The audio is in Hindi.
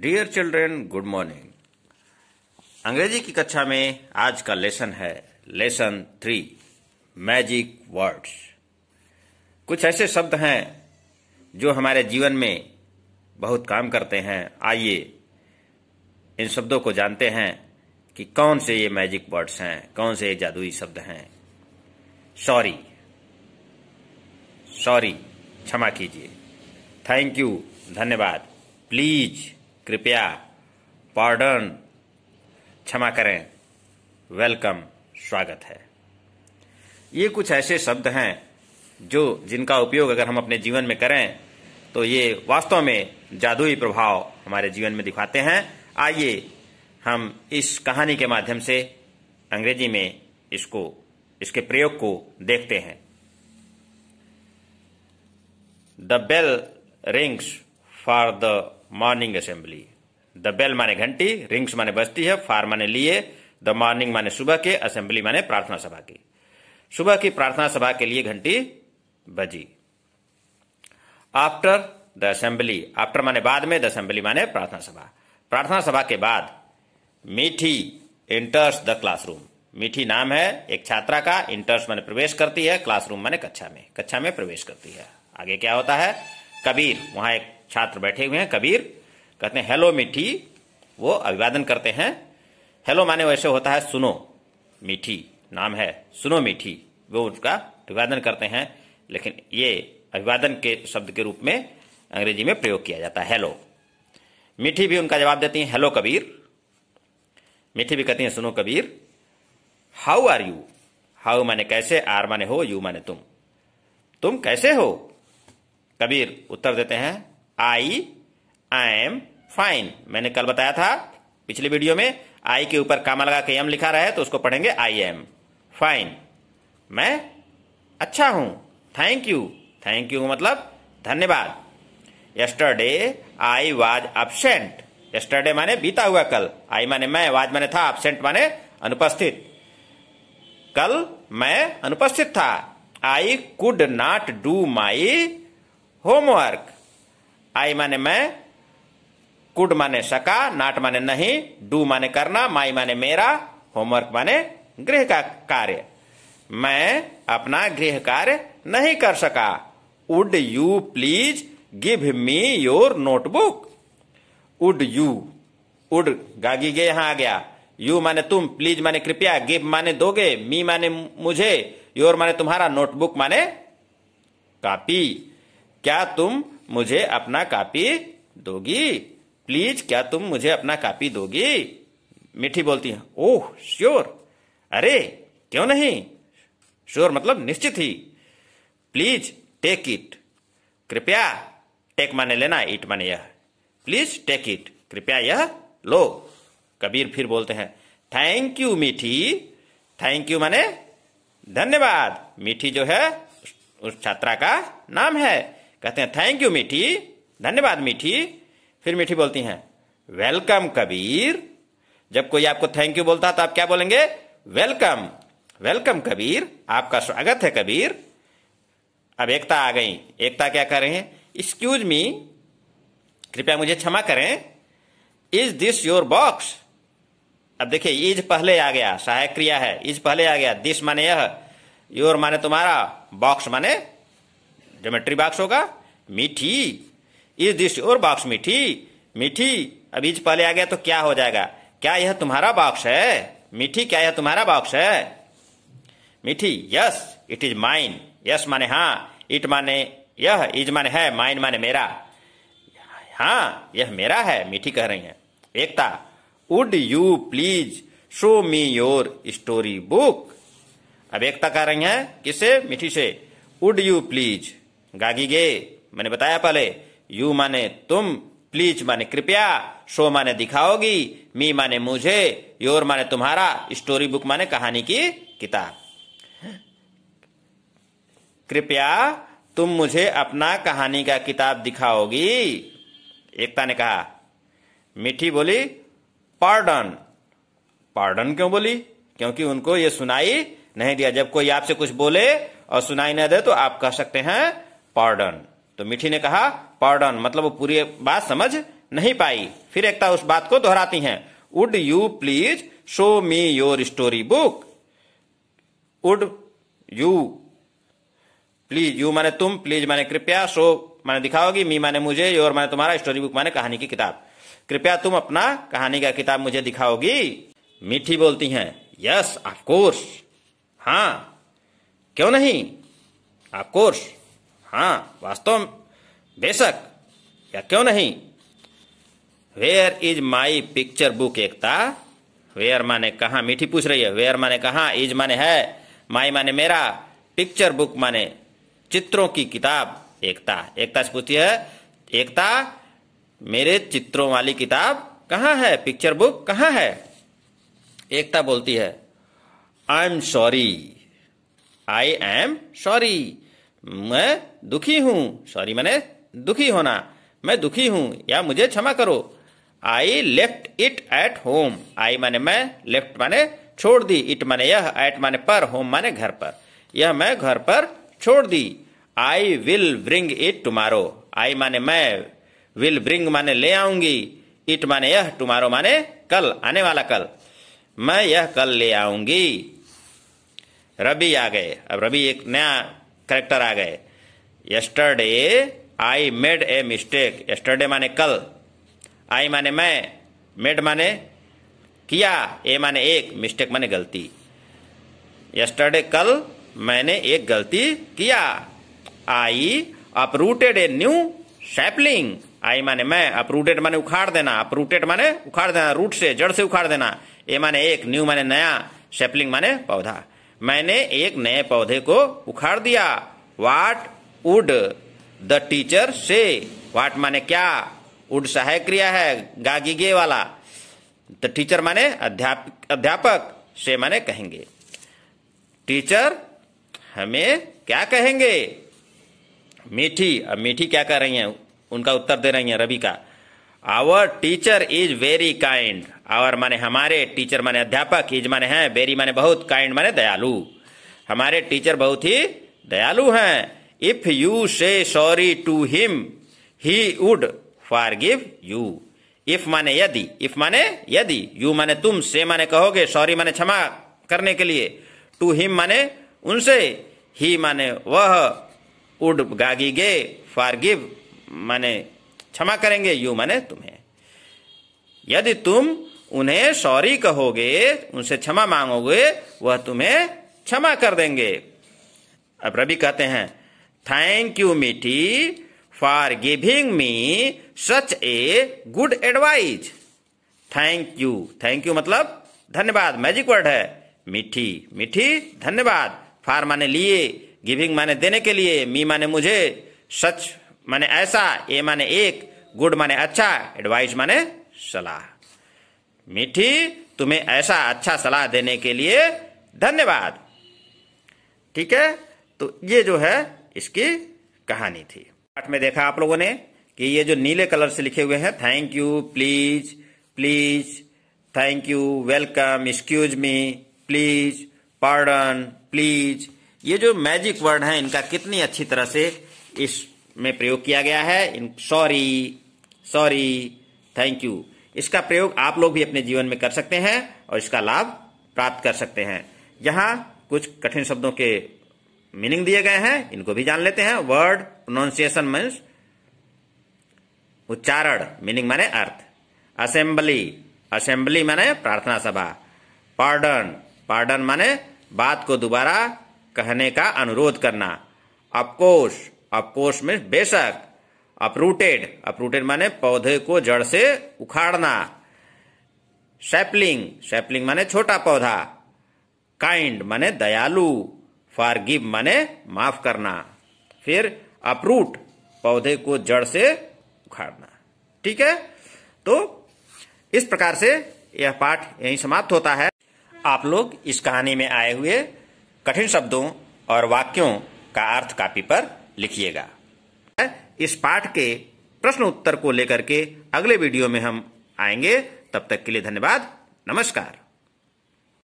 डियर चिल्ड्रेन गुड मॉर्निंग अंग्रेजी की कक्षा में आज का लेसन है लेसन थ्री मैजिक वर्ड्स कुछ ऐसे शब्द हैं जो हमारे जीवन में बहुत काम करते हैं आइए इन शब्दों को जानते हैं कि कौन से ये मैजिक वर्ड्स हैं कौन से ये जादुई शब्द हैं सॉरी सॉरी क्षमा कीजिए थैंक यू धन्यवाद प्लीज़ कृपया पार्डन क्षमा करें वेलकम स्वागत है ये कुछ ऐसे शब्द हैं जो जिनका उपयोग अगर हम अपने जीवन में करें तो ये वास्तव में जादुई प्रभाव हमारे जीवन में दिखाते हैं आइए हम इस कहानी के माध्यम से अंग्रेजी में इसको इसके प्रयोग को देखते हैं the bell rings for the morning assembly the bell माने घंटी रिंग्स माने बजती है फार माने लिए द मॉर्निंग माने सुबह के असेंबली माने प्रार्थना सभा की सुबह की प्रार्थना सभा के लिए घंटी बजी आफ्टर द असेंबली आफ्टर माने बाद में द असेंबली माने प्रार्थना सभा प्रार्थना सभा के बाद मीठी इंटर्स द क्लासरूम मीठी नाम है एक छात्रा का इंटर्स माने प्रवेश करती है क्लासरूम माने कक्षा में कक्षा में प्रवेश करती है आगे क्या होता है कबीर वहां एक छात्र बैठे हुए हैं कबीर कहते हैं हेलो मीठी वो अभिवादन करते हैं हेलो माने वैसे होता है सुनो मीठी नाम है सुनो मीठी वो उसका अभिवादन करते हैं लेकिन ये अभिवादन के शब्द के रूप में अंग्रेजी में प्रयोग किया जाता है हेलो मीठी भी उनका जवाब देती है हेलो कबीर मीठी भी कहती है सुनो Kabir how are you how माने कैसे आर माने हो यू माने तुम तुम कैसे हो कबीर उत्तर देते हैं आई आई एम फाइन मैंने कल बताया था पिछले वीडियो में आई के ऊपर कामा लगा के एम लिखा रहा है तो उसको पढ़ेंगे आई एम फाइन मैं अच्छा हूं थैंक यू थैंक यू मतलब धन्यवाद yesterday I was absent yesterday माने बीता हुआ कल आई माने मैं वाज माने था अपसेंट माने अनुपस्थित कल मैं अनुपस्थित था I could not do my homework I माने मैं कुड माने सका नाट माने नहीं डू माने करना माई माने मेरा होमवर्क माने गृह का कार्य मैं अपना गृह कार्य नहीं कर सका would you please give me your notebook would you would गागी गे यहां आ गया यू माने तुम प्लीज माने कृपया गिव माने दोगे मी माने मुझे योर माने तुम्हारा नोटबुक माने कापी क्या तुम मुझे अपना कापी दोगी प्लीज क्या तुम मुझे अपना कापी दोगी मीठी बोलती है ओह श्योर अरे क्यों नहीं श्योर मतलब निश्चित ही प्लीज टेक इट कृपया टेक माने लेना इट माने यह प्लीज टेक इट कृपया यह लो कबीर फिर बोलते हैं thank you Mithi thank you माने धन्यवाद मीठी जो है उस छात्रा का नाम है कहते हैं थैंक यू मीठी धन्यवाद मीठी फिर मीठी बोलती हैं वेलकम कबीर जब कोई आपको थैंक यू बोलता है तो आप क्या बोलेंगे वेलकम वेलकम कबीर आपका स्वागत है कबीर अब एकता आ गई एकता क्या कर रहे हैं एक्सक्यूज मी कृपया मुझे क्षमा करें इज दिस योर बॉक्स अब देखिए इज पहले आ गया सहायक क्रिया है इज पहले आ गया दिस माने यह योर माने तुम्हारा बॉक्स माने ज्योमेट्री बॉक्स होगा मीठी इज दिस और बॉक्स मीठी मीठी अब इज पहले आ गया तो क्या हो जाएगा क्या यह तुम्हारा बॉक्स है मीठी क्या यह तुम्हारा बॉक्स है Mithi yes it is mine yes माने हाँ इट माने यह इज माने है माइन माने मेरा हाँ यह मेरा है मीठी कह रही है Ekta would you please show me your story book अब एकता कह रही है किसे मीठी से वुड यू प्लीज गे मैंने बताया पहले यू माने तुम प्लीज माने कृपया शो माने दिखाओगी मी माने मुझे योर माने तुम्हारा स्टोरी बुक माने कहानी की किताब कृपया तुम मुझे अपना कहानी का किताब दिखाओगी एकता ने कहा मिठी बोली पार्डन पार्डन क्यों बोली क्योंकि उनको ये सुनाई नहीं दिया जब कोई आपसे कुछ बोले और सुनाई न दे तो आप कह सकते हैं पार्डन तो मिठी ने कहा पार्डन मतलब वो पूरी बात समझ नहीं पाई फिर एकता उस बात को दोहराती हैं would you please show me your story book would you please you माने तुम प्लीज माने कृपया शो माने दिखाओगी मी माने मुझे योर माने तुम्हारा स्टोरी बुक माने कहानी की किताब कृपया तुम अपना कहानी का किताब मुझे दिखाओगी मीठी बोलती हैं यस ऑफ कोर्स हाँ क्यों नहीं ऑफ कोर्स हाँ वास्तव बेशक या क्यों नहीं where is my picture book Ekta where माने कहा मीठी पूछ रही है वेयर माने कहा इज माने है माई माने मेरा पिक्चर बुक माने चित्रों की किताब एकता एकता से पूछती है एकता मेरे चित्रों वाली किताब कहाँ है पिक्चर बुक कहाँ है एकता बोलती है I am sorry I am sorry मैं दुखी हूं सॉरी मैंने दुखी होना मैं दुखी हूं या मुझे क्षमा करो I left it at home I माने मैं लेफ्ट माने छोड़ दी इट माने यह एट माने पर होम माने घर पर यह मैं घर पर छोड़ दी I will bring it tomorrow I माने मैं विल ब्रिंग माने ले आऊंगी इट माने यह टुमारो माने कल आने वाला कल मैं यह कल ले आऊंगी रबी आ गए अब रबी एक नया करेक्टर आ गए yesterday I made a mistake yesterday माने कल आई माने मैं मेड माने किया ए माने एक मिस्टेक माने गलती यस्टरडे कल मैंने एक गलती किया I uprooted a new sapling I माने मैं अपरूटेड माने उखाड़ देना अपरूटेड माने उखाड़ देना रूट से जड़ से उखाड़ देना ए माने एक न्यू माने नया सैपलिंग माने पौधा मैंने एक नए पौधे को उखाड़ दिया वाट उड द टीचर से वाट माने क्या उड सहायक क्रिया है गागी वाला द टीचर माने अध्याप अध्यापक से माने कहेंगे टीचर हमें क्या कहेंगे मीठी अब मीठी क्या कह रही हैं उनका उत्तर दे रही हैं रवि का our teacher is very kind our माने हमारे टीचर माने अध्यापक इज माने हैं वेरी माने बहुत काइंड माने दयालु हमारे टीचर बहुत ही दयालु हैं if you say sorry to him he would forgive you if माने यदि इफ माने यदि यू माने तुम से माने कहोगे सॉरी माने क्षमा करने के लिए टू हिम माने उनसे ही माने वह उड गागी गे फॉर गिव माने क्षमा करेंगे यू माने तुम्हें यदि तुम उन्हें सॉरी कहोगे उनसे क्षमा मांगोगे वह तुम्हें क्षमा कर देंगे अब रवि कहते हैं thank you Mithi for giving me such a good advice thank you thank you मतलब धन्यवाद मैजिक वर्ड है मिठी मिठी धन्यवाद फार माने लिए गिविंग माने देने के लिए मी माने मुझे सच माने ऐसा ए माने एक गुड माने अच्छा एडवाइस माने सलाह मीठी तुम्हें ऐसा अच्छा सलाह देने के लिए धन्यवाद ठीक है तो ये जो है इसकी कहानी थी पाठ में देखा आप लोगों ने कि ये जो नीले कलर से लिखे हुए हैं thank you please please thank you welcome excuse me please pardon please ये जो मैजिक वर्ड है इनका कितनी अच्छी तरह से इस में प्रयोग किया गया है सॉरी सॉरी थैंक यू इसका प्रयोग आप लोग भी अपने जीवन में कर सकते हैं और इसका लाभ प्राप्त कर सकते हैं यहां कुछ कठिन शब्दों के मीनिंग दिए गए हैं इनको भी जान लेते हैं वर्ड प्रोनाउंसिएशन मीन्स उच्चारण मीनिंग माने अर्थ असेंबली असेंबली माने प्रार्थना सभा पार्डन पार्डन माने बात को दोबारा कहने का अनुरोध करना अफकोर्स अपोष में बेशक अपरूटेड अपरूटेड माने पौधे को जड़ से उखाड़ना शैपलिंग सैपलिंग माने छोटा पौधा काइंड माने दयालु गिव माने माफ करना फिर अपरूट पौधे को जड़ से उखाड़ना ठीक है तो इस प्रकार से यह पाठ यही समाप्त होता है आप लोग इस कहानी में आए हुए कठिन शब्दों और वाक्यों का अर्थ कापी पर लिखिएगा इस पाठ के प्रश्न उत्तर को लेकर के अगले वीडियो में हम आएंगे तब तक के लिए धन्यवाद नमस्कार